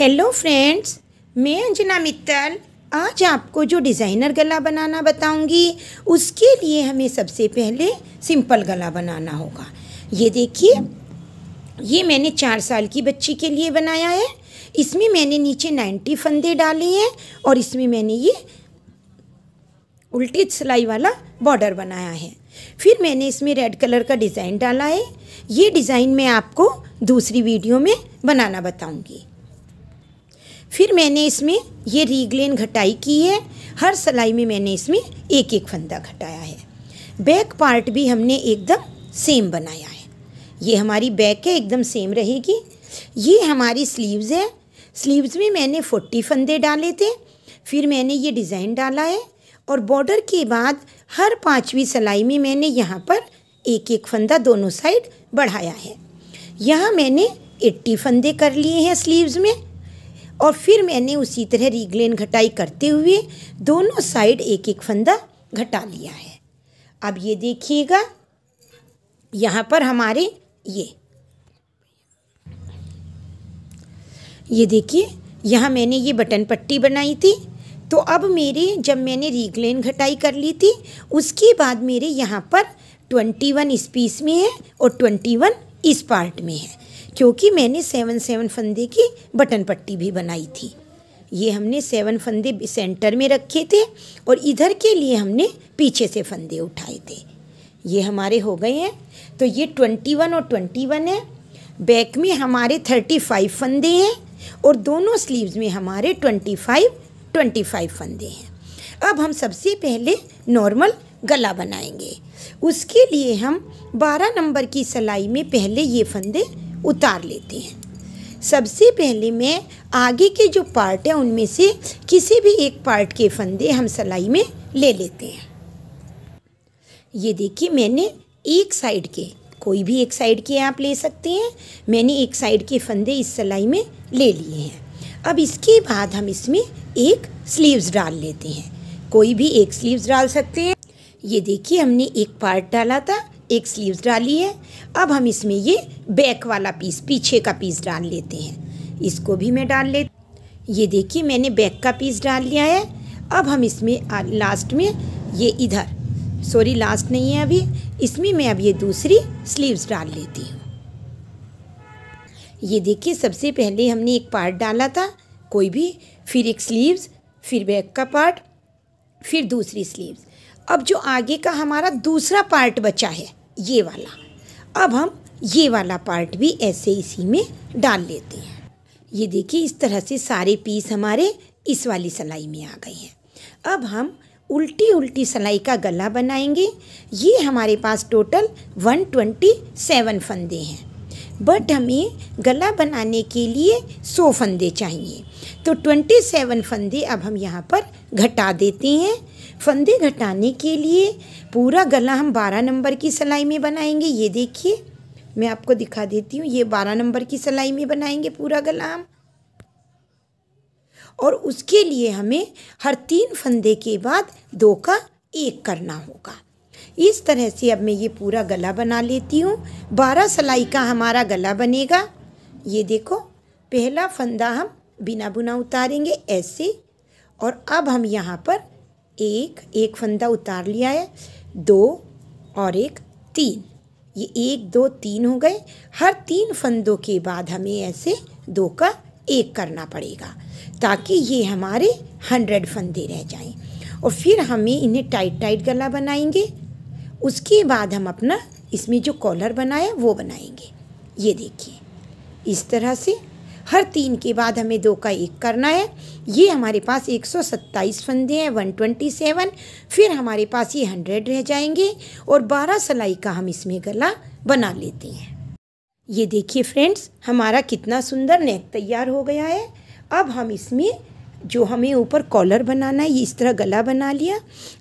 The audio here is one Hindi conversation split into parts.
हेलो फ्रेंड्स मैं अंजना मित्तल आज आपको जो डिज़ाइनर गला बनाना बताऊंगी उसके लिए हमें सबसे पहले सिंपल गला बनाना होगा ये देखिए ये मैंने चार साल की बच्ची के लिए बनाया है इसमें मैंने नीचे नाइन्टी फंदे डाले हैं और इसमें मैंने ये उल्टी सिलाई वाला बॉर्डर बनाया है फिर मैंने इसमें रेड कलर का डिज़ाइन डाला है ये डिज़ाइन मैं आपको दूसरी वीडियो में बनाना बताऊँगी फिर मैंने इसमें ये रीग्लेन घटाई की है हर सिलाई में मैंने इसमें एक एक फंदा घटाया है बैक पार्ट भी हमने एकदम सेम बनाया है ये हमारी बैक है एकदम सेम रहेगी ये हमारी स्लीव्स है स्लीव्स में मैंने फोर्टी फंदे डाले थे फिर मैंने ये डिज़ाइन डाला है और बॉर्डर के बाद हर पाँचवीं सिलाई में मैंने यहाँ पर एक एक फंदा दोनों साइड बढ़ाया है यहाँ मैंने एट्टी फंदे कर लिए हैं स्लीव्स में और फिर मैंने उसी तरह रीगलेन घटाई करते हुए दोनों साइड एक एक फंदा घटा लिया है अब ये देखिएगा यहाँ पर हमारे ये ये देखिए यहाँ मैंने ये बटन पट्टी बनाई थी तो अब मेरे जब मैंने रीगलेन घटाई कर ली थी उसके बाद मेरे यहाँ पर ट्वेंटी वन इस पीस में है और ट्वेंटी वन इस पार्ट में है क्योंकि मैंने सेवन सेवन फंदे की बटन पट्टी भी बनाई थी ये हमने सेवन फंदे सेंटर में रखे थे और इधर के लिए हमने पीछे से फंदे उठाए थे ये हमारे हो गए हैं तो ये ट्वेंटी वन और ट्वेंटी वन है बैक में हमारे थर्टी फाइव फंदे हैं और दोनों स्लीव्स में हमारे ट्वेंटी फाइव ट्वेंटी फाइव फंदे हैं अब हम सबसे पहले नॉर्मल गला बनाएंगे उसके लिए हम बारह नंबर की सिलाई में पहले ये फंदे उतार लेते हैं सबसे पहले मैं आगे के जो पार्ट है उनमें से किसी भी एक पार्ट के फंदे हम सिलाई में ले लेते हैं ये देखिए मैंने एक साइड के कोई भी एक साइड के आप ले सकते हैं मैंने एक साइड के फंदे इस सिलाई में ले लिए हैं अब इसके बाद हम इसमें एक स्लीव्स डाल लेते हैं कोई भी एक स्लीव्स डाल सकते हैं ये देखिए हमने एक पार्ट डाला था एक स्लीव्स डाली है अब हम इसमें ये बैक वाला पीस पीछे का पीस डाल लेते हैं इसको भी मैं डाल ले ये देखिए मैंने बैक का पीस डाल लिया है अब हम इसमें लास्ट में ये इधर सॉरी लास्ट नहीं है अभी इसमें मैं अब ये दूसरी स्लीव्स डाल लेती हूँ ये देखिए सबसे पहले हमने एक पार्ट डाला था कोई भी फिर एक स्लीव्स फिर बैक का पार्ट फिर दूसरी स्लीव्स अब जो आगे का हमारा दूसरा पार्ट बचा है ये वाला अब हम ये वाला पार्ट भी ऐसे इसी में डाल लेते हैं ये देखिए इस तरह से सारे पीस हमारे इस वाली सलाई में आ गए हैं अब हम उल्टी उल्टी सलाई का गला बनाएंगे ये हमारे पास टोटल 127 फंदे हैं बट हमें गला बनाने के लिए 100 फंदे चाहिए तो 27 फंदे अब हम यहाँ पर घटा देते हैं फंदे घटाने के लिए पूरा गला हम बारह नंबर की सिलाई में बनाएंगे ये देखिए मैं आपको दिखा देती हूँ ये बारह नंबर की सिलाई में बनाएंगे पूरा गला हम और उसके लिए हमें हर तीन फंदे के बाद दो का एक करना होगा इस तरह से अब मैं ये पूरा गला बना लेती हूँ बारह सिलाई का हमारा गला बनेगा ये देखो पहला फंदा हम बिना बुना उतारेंगे ऐसे और अब हम यहाँ पर एक एक फंदा उतार लिया है दो और एक तीन ये एक दो तीन हो गए हर तीन फंदों के बाद हमें ऐसे दो का एक करना पड़ेगा ताकि ये हमारे हंड्रेड फंदे रह जाएं और फिर हमें इन्हें टाइट टाइट गला बनाएंगे उसके बाद हम अपना इसमें जो कॉलर बनाया वो बनाएंगे ये देखिए इस तरह से हर तीन के बाद हमें दो का एक करना है ये हमारे पास एक सौ सत्ताईस फंदे हैं वन ट्वेंटी सेवन फिर हमारे पास ये हंड्रेड रह जाएंगे और बारह सलाई का हम इसमें गला बना लेते हैं ये देखिए फ्रेंड्स हमारा कितना सुंदर नेक तैयार हो गया है अब हम इसमें जो हमें ऊपर कॉलर बनाना है ये इस तरह गला बना लिया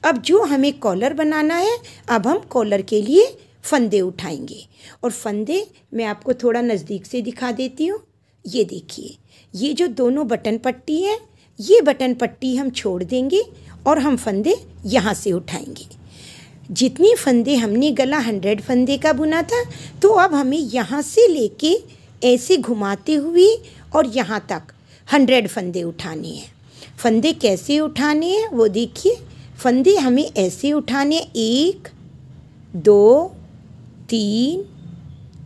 अब जो हमें कॉलर बनाना है अब हम कॉलर के लिए फंदे उठाएंगे और फंदे मैं आपको थोड़ा नज़दीक से दिखा देती हूँ ये देखिए ये जो दोनों बटन पट्टी है ये बटन पट्टी हम छोड़ देंगे और हम फंदे यहाँ से उठाएंगे जितने फंदे हमने गला हंड्रेड फंदे का बुना था तो अब हमें यहाँ से लेके ऐसे घुमाते हुए और यहाँ तक हंड्रेड फंदे उठाने हैं फंदे कैसे उठाने हैं वो देखिए फंदे हमें ऐसे उठाने एक दो तीन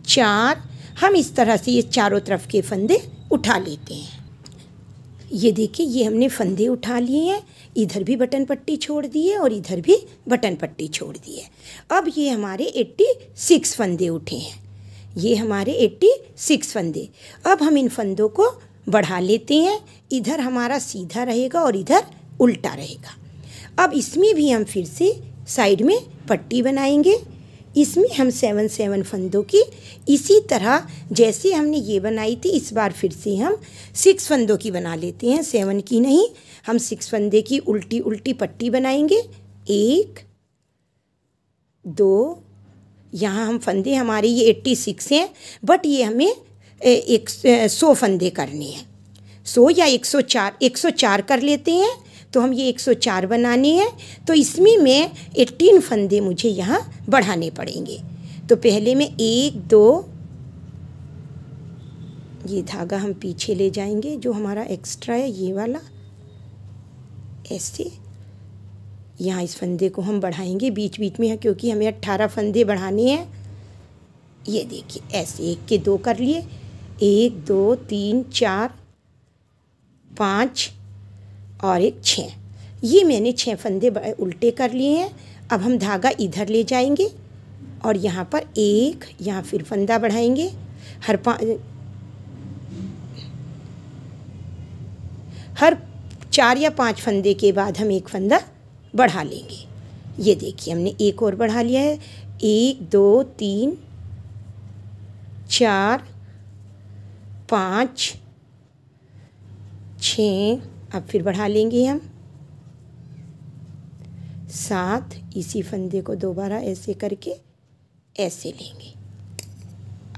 चार हम इस तरह से ये चारों तरफ के फंदे उठा लेते हैं ये देखिए ये हमने फंदे उठा लिए हैं इधर भी बटन पट्टी छोड़ दी है और इधर भी बटन पट्टी छोड़ दी है अब ये हमारे 86 फंदे उठे हैं ये हमारे 86 फंदे अब हम इन फंदों को बढ़ा लेते हैं इधर हमारा सीधा रहेगा और इधर उल्टा रहेगा अब इसमें भी हम फिर से साइड में पट्टी बनाएंगे इसमें हम सेवन सेवन फंदों की इसी तरह जैसे हमने ये बनाई थी इस बार फिर से हम सिक्स फंदों की बना लेते हैं सेवन की नहीं हम सिक्स फंदे की उल्टी उल्टी पट्टी बनाएंगे एक दो यहाँ हम फंदे हमारे ये एट्टी सिक्स हैं बट ये हमें एक सौ फंदे करने हैं सौ या एक सौ चार एक सौ चार कर लेते हैं तो हम ये 104 बनानी है तो इसमें मैं 18 फंदे मुझे यहाँ बढ़ाने पड़ेंगे तो पहले मैं एक दो ये धागा हम पीछे ले जाएंगे जो हमारा एक्स्ट्रा है ये वाला ऐसे यहाँ इस फंदे को हम बढ़ाएंगे बीच बीच में क्योंकि हमें अट्ठारह फंदे बढ़ाने हैं ये देखिए ऐसे एक के दो कर लिए एक दो तीन चार पाँच और एक छः ये मैंने छः फंदे उल्टे कर लिए हैं अब हम धागा इधर ले जाएंगे और यहाँ पर एक यहाँ फिर फंदा बढ़ाएंगे हर पा हर चार या पांच फंदे के बाद हम एक फंदा बढ़ा लेंगे ये देखिए हमने एक और बढ़ा लिया है एक दो तीन चार पाँच छः अब फिर बढ़ा लेंगे हम साथ इसी फंदे को दोबारा ऐसे करके ऐसे लेंगे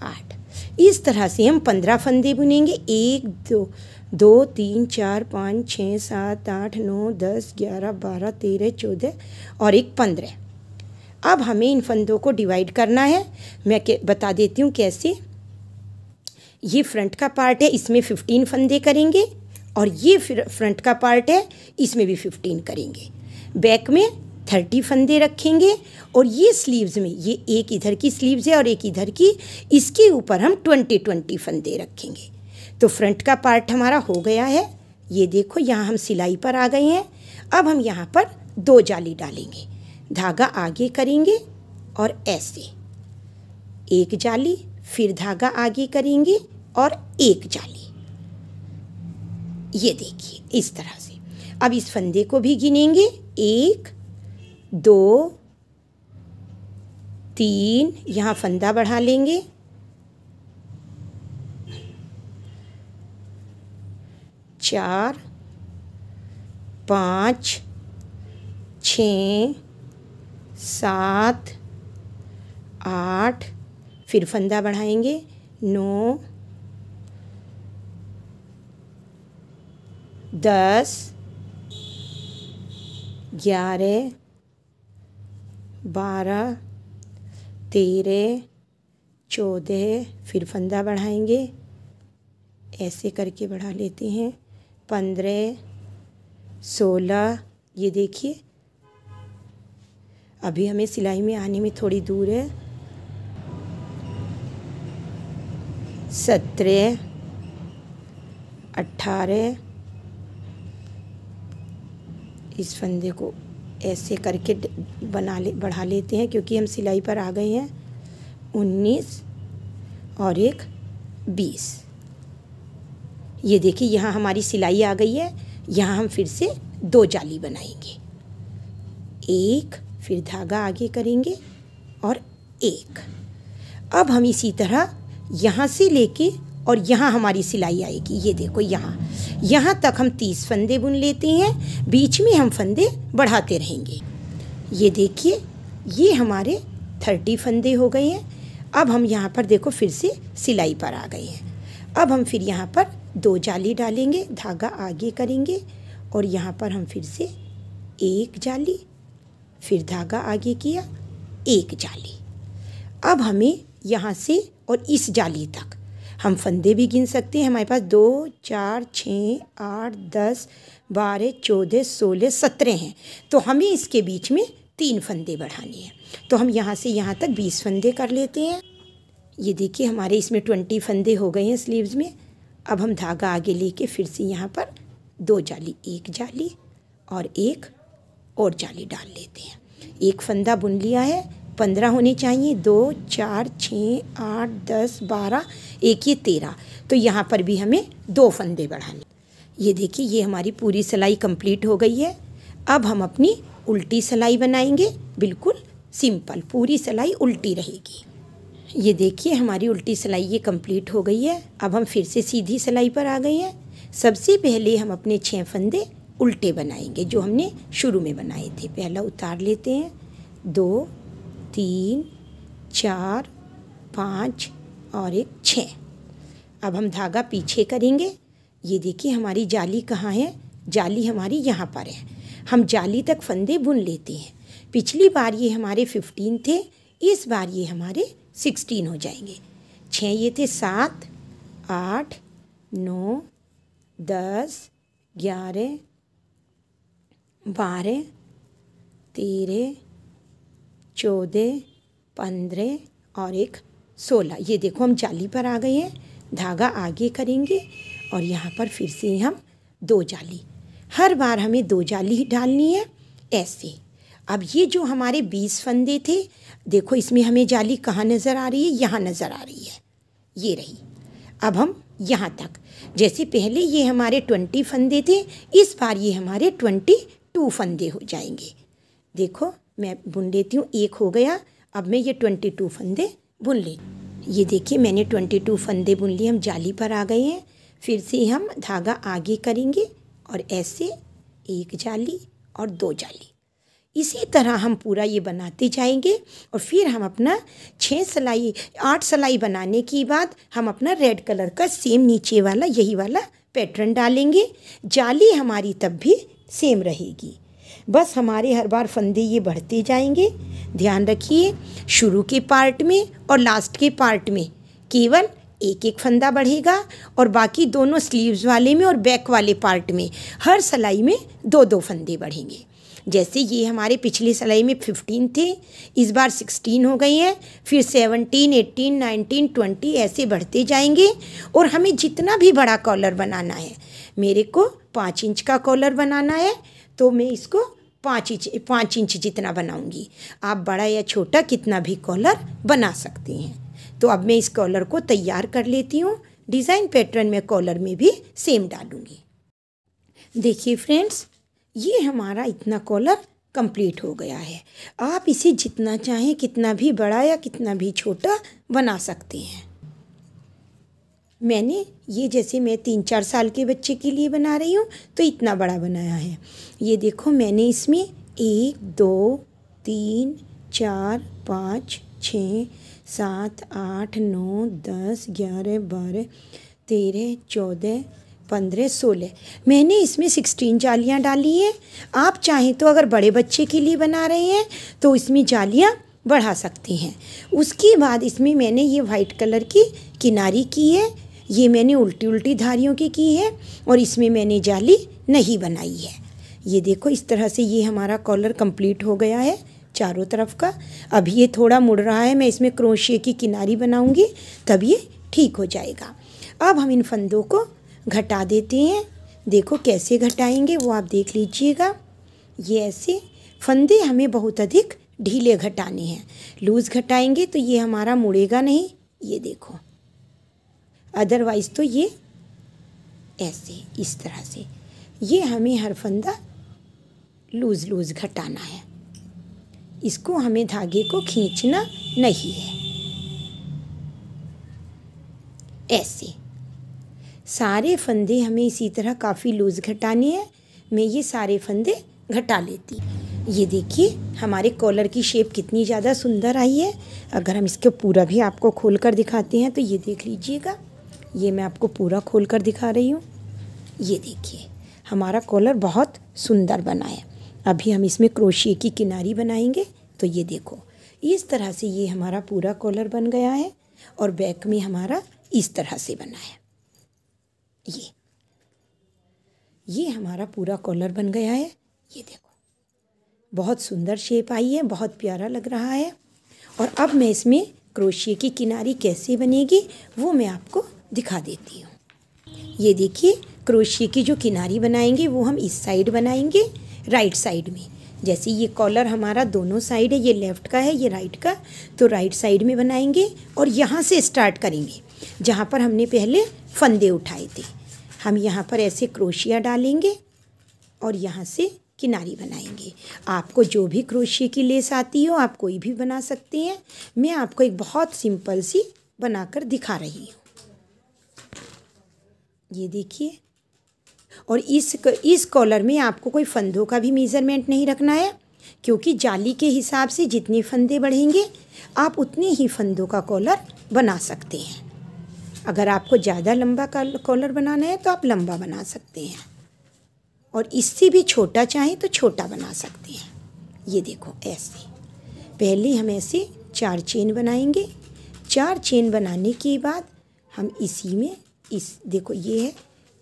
आठ इस तरह से हम पंद्रह फंदे बुनेंगे एक दो दो तीन चार पाँच छः सात आठ नौ दस ग्यारह बारह तेरह चौदह और एक पंद्रह अब हमें इन फंदों को डिवाइड करना है मैं बता देती हूँ कैसे ये फ्रंट का पार्ट है इसमें फिफ्टीन फंदे करेंगे और ये फिर फ्रंट का पार्ट है इसमें भी फिफ्टीन करेंगे बैक में थर्टी फंदे रखेंगे और ये स्लीव्स में ये एक इधर की स्लीव्स है और एक इधर की इसके ऊपर हम ट्वेंटी ट्वेंटी फंदे रखेंगे तो फ्रंट का पार्ट हमारा हो गया है ये देखो यहाँ हम सिलाई पर आ गए हैं अब हम यहाँ पर दो जाली डालेंगे धागा आगे करेंगे और ऐसे एक जाली फिर धागा आगे करेंगे और एक जाली ये देखिए इस तरह से अब इस फंदे को भी गिनेंगे एक दो तीन यहाँ फंदा बढ़ा लेंगे चार पाँच छ सात आठ फिर फंदा बढ़ाएंगे नौ दस ग्यारह बारह तेरह चौदह फिर फंदा बढ़ाएंगे ऐसे करके बढ़ा लेते हैं पंद्रह सोलह ये देखिए अभी हमें सिलाई में आने में थोड़ी दूर है सत्रह अट्ठारह इस फंदे को ऐसे करके बना ले बढ़ा लेते हैं क्योंकि हम सिलाई पर आ गए हैं उन्नीस और एक बीस ये देखिए यहाँ हमारी सिलाई आ गई है यहाँ हम फिर से दो जाली बनाएंगे एक फिर धागा आगे करेंगे और एक अब हम इसी तरह यहाँ से लेके और यहाँ हमारी सिलाई आएगी ये देखो यहाँ यहाँ तक हम तीस फंदे बुन लेते हैं बीच में हम फंदे बढ़ाते रहेंगे ये देखिए ये हमारे थर्टी फंदे हो गए हैं अब हम यहाँ पर देखो फिर से सिलाई पर आ गए हैं अब हम फिर यहाँ पर दो जाली डालेंगे धागा आगे करेंगे और यहाँ पर हम फिर से एक जाली फिर धागा आगे किया एक जाली अब हमें यहाँ से और इस जाली तक हम फंदे भी गिन सकते हैं हमारे पास दो चार छः आठ दस बारह चौदह सोलह सत्रह हैं तो हमें इसके बीच में तीन फंदे बढ़ाने हैं तो हम यहाँ से यहाँ तक बीस फंदे कर लेते हैं ये देखिए हमारे इसमें ट्वेंटी फंदे हो गए हैं स्लीव्स में अब हम धागा आगे लेके फिर से यहाँ पर दो जाली एक जाली और एक और जाली डाल लेते हैं एक फंदा बुन लिया है पंद्रह होने चाहिए दो चार छः आठ दस बारह एक ये तेरह तो यहाँ पर भी हमें दो फंदे बढ़ाने ये देखिए ये हमारी पूरी सिलाई कंप्लीट हो गई है अब हम अपनी उल्टी सिलाई बनाएंगे बिल्कुल सिंपल पूरी सिलाई उल्टी रहेगी ये देखिए हमारी उल्टी सिलाई ये कंप्लीट हो गई है अब हम फिर से सीधी सिलाई पर आ गए हैं सबसे पहले हम अपने छः फंदे उल्टे बनाएंगे जो हमने शुरू में बनाए थे पहला उतार लेते हैं दो तीन चार पाँच और एक छः अब हम धागा पीछे करेंगे ये देखिए हमारी जाली कहाँ है जाली हमारी यहाँ पर है हम जाली तक फंदे बुन लेते हैं पिछली बार ये हमारे फिफ्टीन थे इस बार ये हमारे सिक्सटीन हो जाएंगे छः ये थे सात आठ नौ दस ग्यारह बारह तेरह चौदह पंद्रह और एक सोलह ये देखो हम जाली पर आ गए हैं धागा आगे करेंगे और यहाँ पर फिर से हम दो जाली हर बार हमें दो जाली ही डालनी है ऐसे अब ये जो हमारे बीस फंदे थे देखो इसमें हमें जाली कहाँ नज़र आ रही है यहाँ नज़र आ रही है ये रही अब हम यहाँ तक जैसे पहले ये हमारे ट्वेंटी फंदे थे इस बार ये हमारे ट्वेंटी टू फंदे हो जाएंगे देखो मैं बुन लेती हूँ एक हो गया अब मैं ये ट्वेंटी टू फंदे बुन ली ये देखिए मैंने ट्वेंटी टू फंदे बुन लिए हम जाली पर आ गए हैं फिर से हम धागा आगे करेंगे और ऐसे एक जाली और दो जाली इसी तरह हम पूरा ये बनाते जाएंगे और फिर हम अपना छः सिलाई आठ सिलाई बनाने के बाद हम अपना रेड कलर का सेम नीचे वाला यही वाला पैटर्न डालेंगे जाली हमारी तब भी सेम रहेगी बस हमारे हर बार फंदे ये बढ़ते जाएंगे ध्यान रखिए शुरू के पार्ट में और लास्ट के पार्ट में केवल एक एक फंदा बढ़ेगा और बाकी दोनों स्लीव्स वाले में और बैक वाले पार्ट में हर सिलाई में दो दो फंदे बढ़ेंगे जैसे ये हमारे पिछली सिलाई में फिफ्टीन थे इस बार सिक्सटीन हो गई हैं फिर सेवनटीन एटीन नाइनटीन ट्वेंटी ऐसे बढ़ते जाएंगे और हमें जितना भी बड़ा कॉलर बनाना है मेरे को पाँच इंच का कॉलर बनाना है तो मैं इसको पाँच इंच पाँच इंच जितना बनाऊंगी आप बड़ा या छोटा कितना भी कॉलर बना सकती हैं तो अब मैं इस कॉलर को तैयार कर लेती हूँ डिज़ाइन पैटर्न में कॉलर में भी सेम डालूंगी देखिए फ्रेंड्स ये हमारा इतना कॉलर कंप्लीट हो गया है आप इसे जितना चाहें कितना भी बड़ा या कितना भी छोटा बना सकते हैं मैंने ये जैसे मैं तीन चार साल के बच्चे के लिए बना रही हूँ तो इतना बड़ा बनाया है ये देखो मैंने इसमें एक दो तीन चार पाँच छ सात आठ नौ दस ग्यारह बारह तेरह चौदह पंद्रह सोलह मैंने इसमें सिक्सटीन जालियाँ डाली हैं आप चाहें तो अगर बड़े बच्चे के लिए बना रहे हैं तो इसमें जालियाँ बढ़ा सकते हैं उसके बाद इसमें मैंने ये वाइट कलर की किनारी की है ये मैंने उल्टी उल्टी धारियों की की है और इसमें मैंने जाली नहीं बनाई है ये देखो इस तरह से ये हमारा कॉलर कंप्लीट हो गया है चारों तरफ का अब ये थोड़ा मुड़ रहा है मैं इसमें क्रोशिए की किनारी बनाऊंगी तब ये ठीक हो जाएगा अब हम इन फंदों को घटा देते हैं देखो कैसे घटाएंगे वो आप देख लीजिएगा ये ऐसे फंदे हमें बहुत अधिक ढीले घटाने हैं लूज़ घटाएंगे तो ये हमारा मुड़ेगा नहीं ये देखो अदरवाइज़ तो ये ऐसे इस तरह से ये हमें हर फंदा लूज़ लूज़ घटाना है इसको हमें धागे को खींचना नहीं है ऐसे सारे फंदे हमें इसी तरह काफ़ी लूज़ घटाने हैं मैं ये सारे फंदे घटा लेती ये देखिए हमारे कॉलर की शेप कितनी ज़्यादा सुंदर आई है अगर हम इसको पूरा भी आपको खोल कर दिखाते हैं तो ये देख लीजिएगा ये मैं आपको पूरा खोल कर दिखा रही हूँ ये देखिए हमारा कॉलर बहुत सुंदर बना है अभी हम इसमें क्रोशिए की किनारी बनाएंगे तो ये देखो इस तरह से ये हमारा पूरा कॉलर बन गया है और बैक में हमारा इस तरह से बना है ये ये हमारा पूरा कॉलर बन गया है ये देखो बहुत सुंदर शेप आई है बहुत प्यारा लग रहा है और अब मैं इसमें क्रोशिए की किनारी कैसे बनेगी वो मैं आपको दिखा देती हूँ ये देखिए क्रोशिए की जो किनारी बनाएंगे वो हम इस साइड बनाएंगे राइट साइड में जैसे ये कॉलर हमारा दोनों साइड है ये लेफ़्ट का है ये राइट का तो राइट साइड में बनाएंगे और यहाँ से स्टार्ट करेंगे जहाँ पर हमने पहले फंदे उठाए थे हम यहाँ पर ऐसे क्रोशिया डालेंगे और यहाँ से किनारी बनाएंगे आपको जो भी क्रोशिए की लेस आती हो आप कोई भी बना सकते हैं मैं आपको एक बहुत सिंपल सी बनाकर दिखा रही हूँ ये देखिए और इस इस कॉलर में आपको कोई फंदों का भी मेज़रमेंट नहीं रखना है क्योंकि जाली के हिसाब से जितने फंदे बढ़ेंगे आप उतने ही फंदों का कॉलर बना सकते हैं अगर आपको ज़्यादा लंबा कॉलर बनाना है तो आप लंबा बना सकते हैं और इससे भी छोटा चाहें तो छोटा बना सकते हैं ये देखो ऐसे पहले हम ऐसे चार चेन बनाएंगे चार चेन बनाने के बाद हम इसी में इस देखो ये है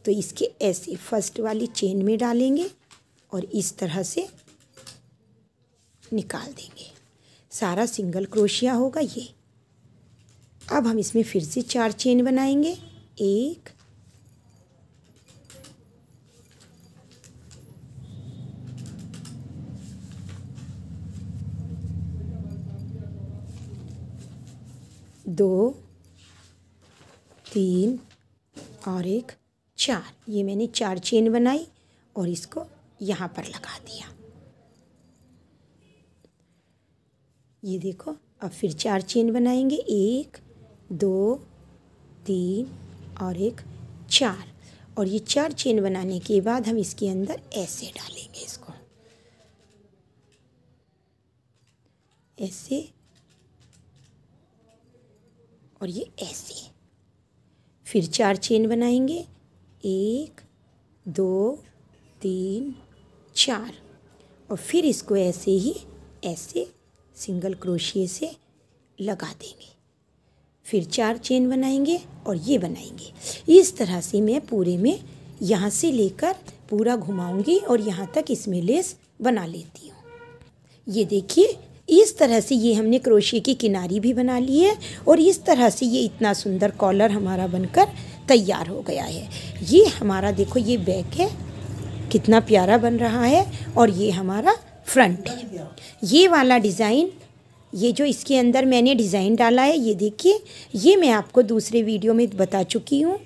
तो इसके ऐसे फर्स्ट वाली चेन में डालेंगे और इस तरह से निकाल देंगे सारा सिंगल क्रोशिया होगा ये अब हम इसमें फिर से चार चेन बनाएंगे एक दो तीन और एक चार ये मैंने चार चेन बनाई और इसको यहाँ पर लगा दिया ये देखो अब फिर चार चेन बनाएंगे एक दो तीन और एक चार और ये चार चेन बनाने के बाद हम इसके अंदर ऐसे डालेंगे इसको ऐसे और ये ऐसे फिर चार चेन बनाएंगे एक दो तीन चार और फिर इसको ऐसे ही ऐसे सिंगल क्रोशिए से लगा देंगे फिर चार चेन बनाएंगे और ये बनाएंगे इस तरह से मैं पूरे में यहाँ से लेकर पूरा घुमाऊंगी और यहाँ तक इसमें लेस बना लेती हूँ ये देखिए इस तरह से ये हमने क्रोशिया की किनारी भी बना ली है और इस तरह से ये इतना सुंदर कॉलर हमारा बनकर तैयार हो गया है ये हमारा देखो ये बैक है कितना प्यारा बन रहा है और ये हमारा फ्रंट है ये वाला डिज़ाइन ये जो इसके अंदर मैंने डिज़ाइन डाला है ये देखिए ये मैं आपको दूसरे वीडियो में बता चुकी हूँ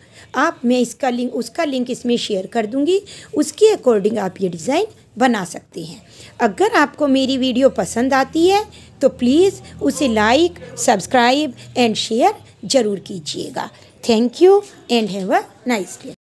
आप मैं इसका लिंक उसका लिंक इसमें शेयर कर दूँगी उसके अकॉर्डिंग आप ये डिज़ाइन बना सकती हैं अगर आपको मेरी वीडियो पसंद आती है तो प्लीज़ उसे लाइक सब्सक्राइब एंड शेयर ज़रूर कीजिएगा thank you and have a nice day